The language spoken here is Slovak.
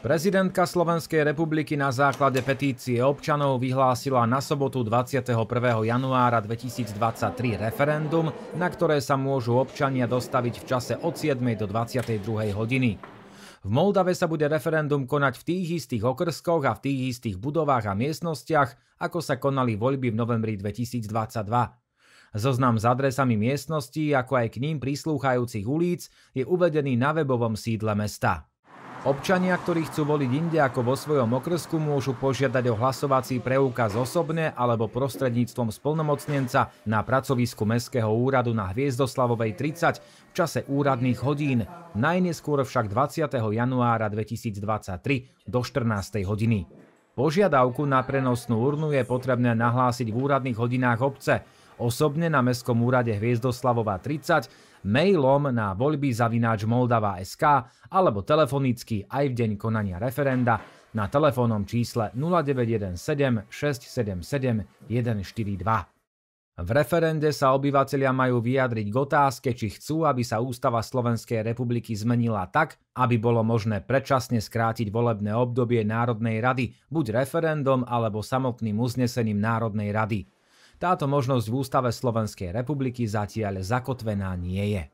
Prezidentka Slovenskej republiky na základe petície občanov vyhlásila na sobotu 21. januára 2023 referendum, na ktoré sa môžu občania dostaviť v čase od 7. do 22. hodiny. V Moldave sa bude referendum konať v tých istých okrskoch a v tých istých budovách a miestnostiach, ako sa konali voľby v novembri 2022. Zoznam s adresami miestností, ako aj k ním prislúchajúcich ulic, je uvedený na webovom sídle mesta. Občania, ktorí chcú voliť inde ako vo svojom okresku, môžu požiadať o hlasovací preukaz osobne alebo prostredníctvom splnomocnenca na pracovisku Mestského úradu na Hviezdoslavovej 30 v čase úradných hodín, najneskôr však 20. januára 2023 do 14. hodiny. Požiadavku na prenosnú urnu je potrebné nahlásiť v úradných hodinách obce, osobne na Mestskom úrade Hviezdoslavová 30, mailom na voľby zavináč Moldava.sk alebo telefonicky aj v deň konania referenda na telefónnom čísle 0917 677 142. V referende sa obyvatelia majú vyjadriť k otázke, či chcú, aby sa ústava Slovenskej republiky zmenila tak, aby bolo možné predčasne skrátiť volebné obdobie Národnej rady buď referendum alebo samotným uznesením Národnej rady. Táto možnosť v ústave Slovenskej republiky zatiaľ zakotvená nie je.